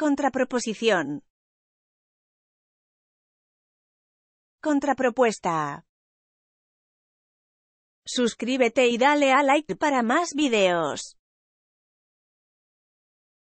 Contraproposición. Contrapropuesta. Suscríbete y dale a like para más videos.